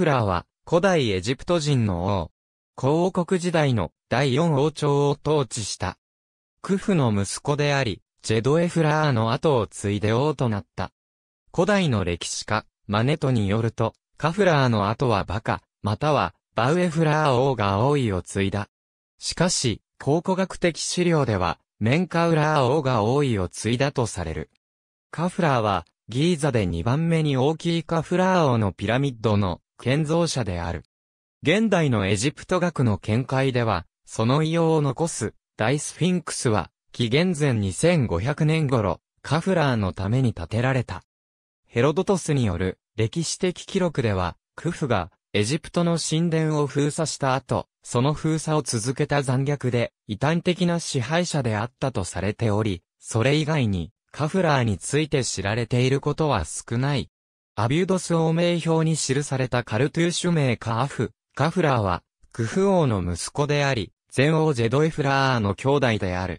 プラーは、古代エジプト人の王。皇王国時代の第四王朝を統治した。クフの息子であり、ジェドエフラーの後を継いで王となった。古代の歴史家、マネトによると、カフラーの後はバカ、または、バウエフラー王が王位を継いだ。しかし、考古学的資料では、メンカウラー王が王位を継いだとされる。カフラーは、ギーザで2番目に大きいカフラー王のピラミッドの建造者である。現代のエジプト学の見解では、その異様を残す大スフィンクスは、紀元前2500年頃、カフラーのために建てられた。ヘロドトスによる歴史的記録では、クフがエジプトの神殿を封鎖した後、その封鎖を続けた残虐で異端的な支配者であったとされており、それ以外にカフラーについて知られていることは少ない。アビュドス王名表に記されたカルトゥーシュ名カアフ、カフラーは、クフ王の息子であり、前王ジェドエフラーの兄弟である。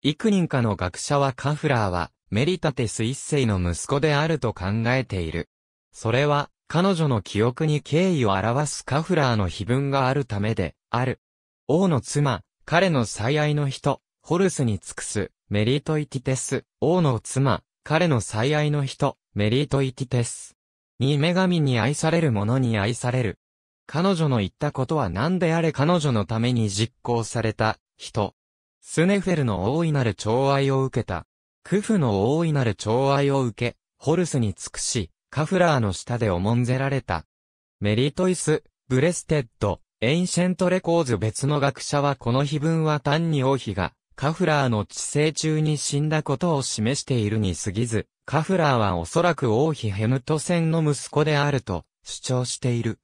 幾人かの学者はカフラーは、メリタテス一世の息子であると考えている。それは、彼女の記憶に敬意を表すカフラーの碑文があるためで、ある。王の妻、彼の最愛の人、ホルスに尽くす、メリトイティテス、王の妻、彼の最愛の人、メリートイティテス。に女神に愛される者に愛される。彼女の言ったことは何であれ彼女のために実行された、人。スネフェルの大いなる寵愛を受けた。クフの大いなる寵愛を受け、ホルスに尽くし、カフラーの下で重んぜられた。メリートイス、ブレステッド、エンシェントレコーズ別の学者はこの碑文は単に王妃がカフラーの治世中に死んだことを示しているに過ぎず、カフラーはおそらく王妃ヘムト戦の息子であると主張している。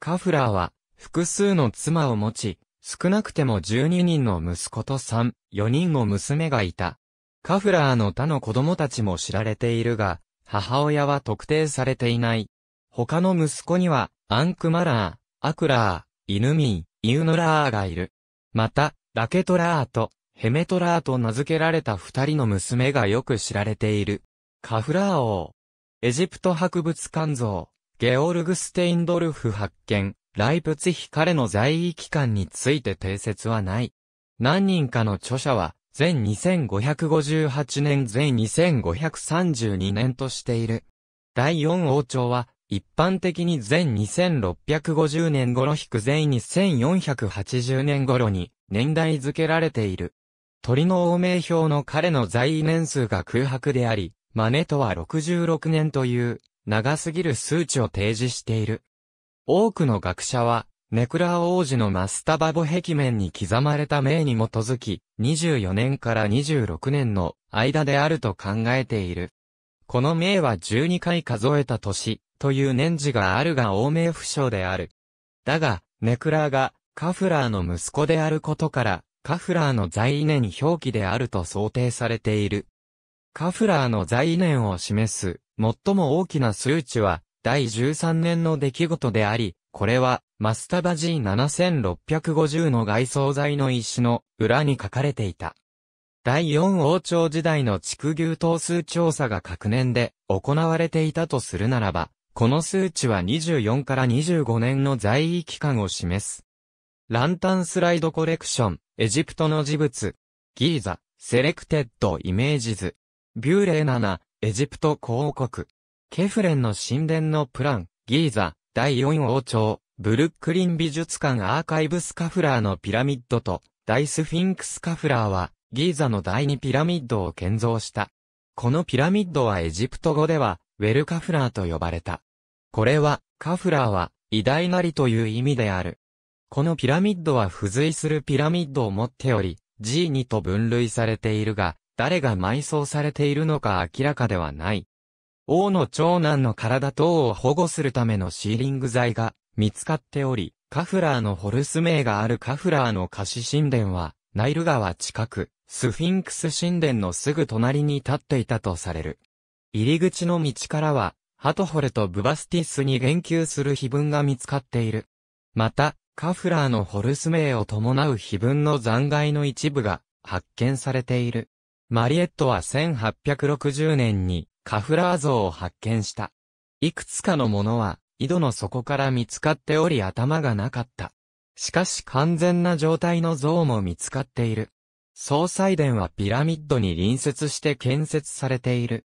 カフラーは複数の妻を持ち、少なくても12人の息子と3、4人の娘がいた。カフラーの他の子供たちも知られているが、母親は特定されていない。他の息子には、アンクマラー、アクラー、イヌミン、イウノラーがいる。また、ラケトラーと、ヘメトラーと名付けられた二人の娘がよく知られている。カフラー王。エジプト博物館像、ゲオルグ・ステインドルフ発見、ライプツヒ彼の在位期間について定説はない。何人かの著者は、全2558年全2532年としている。第四王朝は、一般的に全2650年頃引く全2480年頃に年代付けられている。鳥の王名表の彼の在位年数が空白であり、マネとは66年という、長すぎる数値を提示している。多くの学者は、ネクラー王子のマスタバボ壁面に刻まれた名に基づき、24年から26年の間であると考えている。この名は12回数えた年、という年次があるが王名不詳である。だが、ネクラーがカフラーの息子であることから、カフラーの在位年表記であると想定されている。カフラーの在位年を示す最も大きな数値は第13年の出来事であり、これはマスタバ G7650 の外装材の石の裏に書かれていた。第4王朝時代の畜牛等数調査が各年で行われていたとするならば、この数値は24から25年の在位期間を示す。ランタンスライドコレクション、エジプトの事物。ギーザ、セレクテッドイメージ図。ビューレー7、エジプト広告。ケフレンの神殿のプラン、ギーザ、第4王朝、ブルックリン美術館アーカイブスカフラーのピラミッドと、大スフィンクスカフラーは、ギーザの第2ピラミッドを建造した。このピラミッドはエジプト語では、ウェルカフラーと呼ばれた。これは、カフラーは、偉大なりという意味である。このピラミッドは付随するピラミッドを持っており、G2 と分類されているが、誰が埋葬されているのか明らかではない。王の長男の体等を保護するためのシーリング材が見つかっており、カフラーのホルス名があるカフラーの貸し神殿は、ナイル川近く、スフィンクス神殿のすぐ隣に立っていたとされる。入り口の道からは、ハトホルとブバスティスに言及する碑文が見つかっている。また、カフラーのホルス名を伴う碑文の残骸の一部が発見されている。マリエットは1860年にカフラー像を発見した。いくつかのものは井戸の底から見つかっており頭がなかった。しかし完全な状態の像も見つかっている。総祭殿はピラミッドに隣接して建設されている。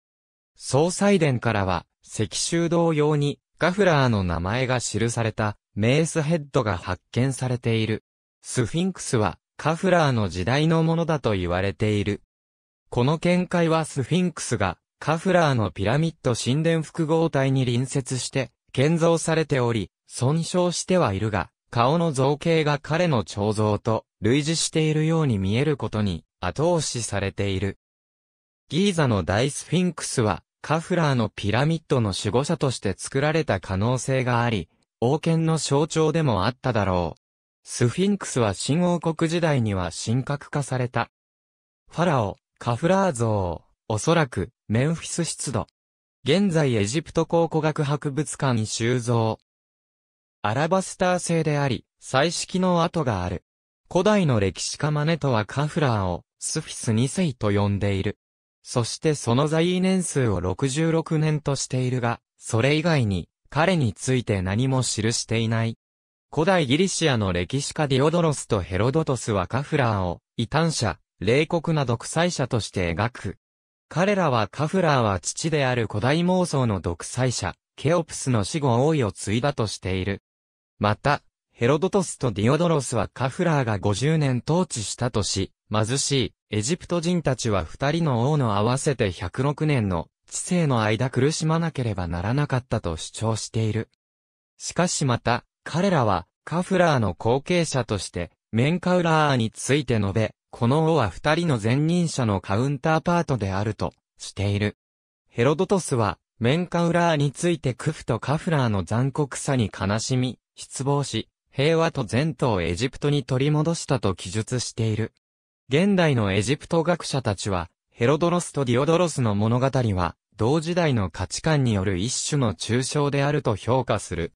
総祭殿からは、石州道用に、カフラーの名前が記されたメースヘッドが発見されている。スフィンクスはカフラーの時代のものだと言われている。この見解はスフィンクスがカフラーのピラミッド神殿複合体に隣接して建造されており、損傷してはいるが、顔の造形が彼の彫像と類似しているように見えることに後押しされている。ギーザの大スフィンクスはカフラーのピラミッドの守護者として作られた可能性があり、王権の象徴でもあっただろう。スフィンクスは新王国時代には神格化された。ファラオ、カフラー像、おそらく、メンフィス出土。現在エジプト考古学博物館に収蔵。アラバスター製であり、彩色の跡がある。古代の歴史家マネトはカフラーを、スフィス2世と呼んでいる。そしてその在位年数を66年としているが、それ以外に、彼について何も記していない。古代ギリシアの歴史家ディオドロスとヘロドトスはカフラーを、異端者、冷酷な独裁者として描く。彼らはカフラーは父である古代妄想の独裁者、ケオプスの死後王位を継いだとしている。また、ヘロドトスとディオドロスはカフラーが50年統治したとし、貧しいエジプト人たちは二人の王の合わせて106年の知性の間苦しまなければならなかったと主張している。しかしまた、彼らは、カフラーの後継者として、メンカウラーについて述べ、この王は二人の前任者のカウンターパートであると、している。ヘロドトスは、メンカウラーについてクフとカフラーの残酷さに悲しみ、失望し、平和と前途をエジプトに取り戻したと記述している。現代のエジプト学者たちは、ヘロドロスとディオドロスの物語は、同時代の価値観による一種の抽象であると評価する。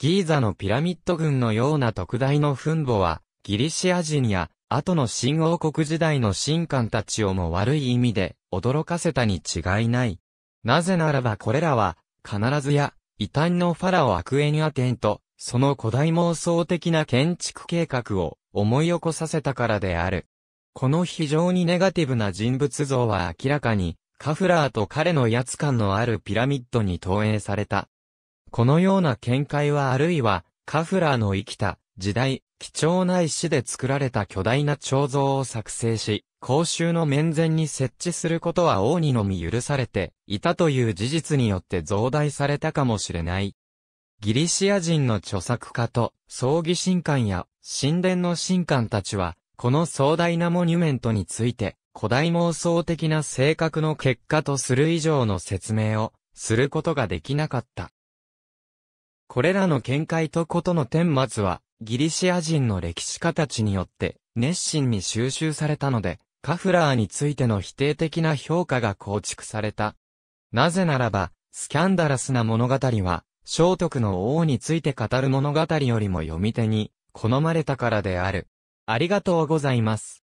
ギーザのピラミッド群のような特大の墳墓は、ギリシア人や、後の新王国時代の神官たちをも悪い意味で、驚かせたに違いない。なぜならばこれらは、必ずや、異端のファラオアクエニアテンと、その古代妄想的な建築計画を思い起こさせたからである。この非常にネガティブな人物像は明らかに、カフラーと彼の威圧感のあるピラミッドに投影された。このような見解はあるいは、カフラーの生きた時代、貴重な石で作られた巨大な彫像を作成し、公衆の面前に設置することは王にのみ許されていたという事実によって増大されたかもしれない。ギリシア人の著作家と葬儀神官や神殿の神官たちは、この壮大なモニュメントについて古代妄想的な性格の結果とする以上の説明をすることができなかった。これらの見解とことの顛末は、ギリシア人の歴史家たちによって熱心に収集されたので、カフラーについての否定的な評価が構築された。なぜならば、スキャンダラスな物語は、聖徳の王について語る物語よりも読み手に好まれたからである。ありがとうございます。